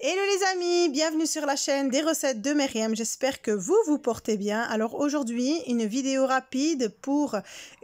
Hello les amis, bienvenue sur la chaîne des recettes de Myriam, j'espère que vous vous portez bien. Alors aujourd'hui, une vidéo rapide pour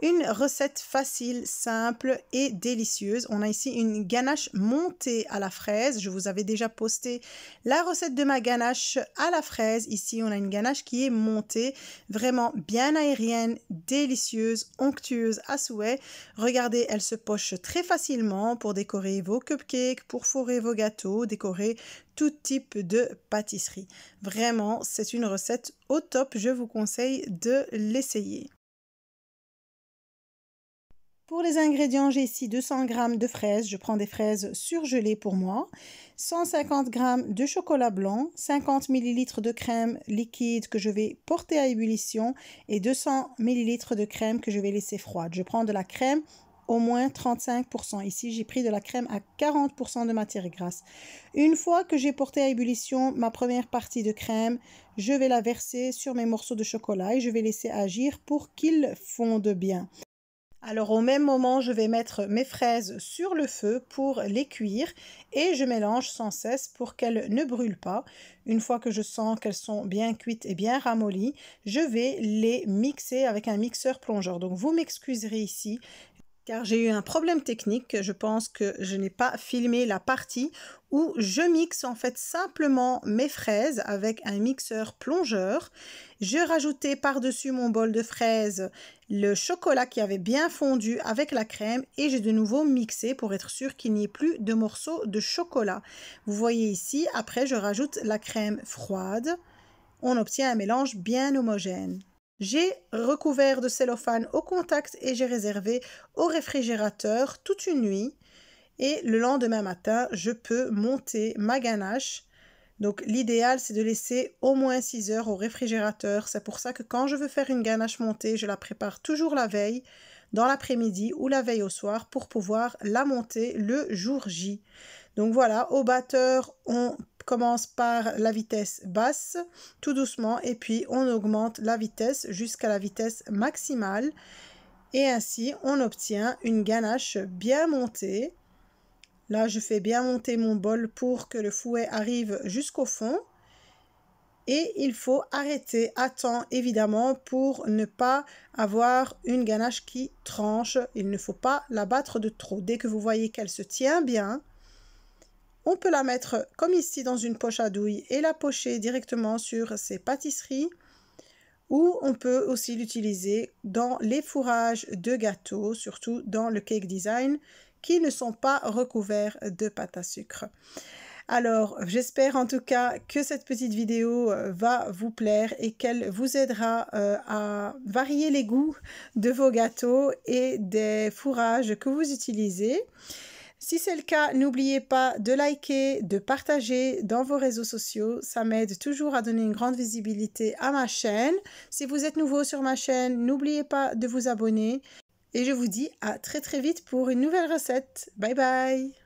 une recette facile, simple et délicieuse. On a ici une ganache montée à la fraise, je vous avais déjà posté la recette de ma ganache à la fraise. Ici on a une ganache qui est montée, vraiment bien aérienne, délicieuse, onctueuse à souhait. Regardez, elle se poche très facilement pour décorer vos cupcakes, pour fourrer vos gâteaux, décorer tout type de pâtisserie. Vraiment, c'est une recette au top, je vous conseille de l'essayer. Pour les ingrédients, j'ai ici 200 g de fraises, je prends des fraises surgelées pour moi, 150 g de chocolat blanc, 50 ml de crème liquide que je vais porter à ébullition et 200 ml de crème que je vais laisser froide. Je prends de la crème au moins 35%. Ici, j'ai pris de la crème à 40% de matière grasse. Une fois que j'ai porté à ébullition ma première partie de crème, je vais la verser sur mes morceaux de chocolat et je vais laisser agir pour qu'ils fondent bien. Alors au même moment, je vais mettre mes fraises sur le feu pour les cuire et je mélange sans cesse pour qu'elles ne brûlent pas. Une fois que je sens qu'elles sont bien cuites et bien ramollies, je vais les mixer avec un mixeur plongeur. Donc vous m'excuserez ici, car j'ai eu un problème technique. Je pense que je n'ai pas filmé la partie où je mixe en fait simplement mes fraises avec un mixeur plongeur. Je rajouté par-dessus mon bol de fraises le chocolat qui avait bien fondu avec la crème et j'ai de nouveau mixé pour être sûr qu'il n'y ait plus de morceaux de chocolat. Vous voyez ici, après je rajoute la crème froide. On obtient un mélange bien homogène. J'ai recouvert de cellophane au contact et j'ai réservé au réfrigérateur toute une nuit. Et le lendemain matin, je peux monter ma ganache. Donc l'idéal, c'est de laisser au moins 6 heures au réfrigérateur. C'est pour ça que quand je veux faire une ganache montée, je la prépare toujours la veille, dans l'après-midi ou la veille au soir pour pouvoir la monter le jour J. Donc voilà, au batteur, on commence par la vitesse basse, tout doucement, et puis on augmente la vitesse jusqu'à la vitesse maximale. Et ainsi, on obtient une ganache bien montée. Là, je fais bien monter mon bol pour que le fouet arrive jusqu'au fond. Et il faut arrêter à temps, évidemment, pour ne pas avoir une ganache qui tranche. Il ne faut pas la battre de trop. Dès que vous voyez qu'elle se tient bien, on peut la mettre comme ici dans une poche à douille et la pocher directement sur ses pâtisseries ou on peut aussi l'utiliser dans les fourrages de gâteaux, surtout dans le cake design, qui ne sont pas recouverts de pâte à sucre. Alors, j'espère en tout cas que cette petite vidéo euh, va vous plaire et qu'elle vous aidera euh, à varier les goûts de vos gâteaux et des fourrages que vous utilisez. Si c'est le cas, n'oubliez pas de liker, de partager dans vos réseaux sociaux. Ça m'aide toujours à donner une grande visibilité à ma chaîne. Si vous êtes nouveau sur ma chaîne, n'oubliez pas de vous abonner. Et je vous dis à très très vite pour une nouvelle recette. Bye bye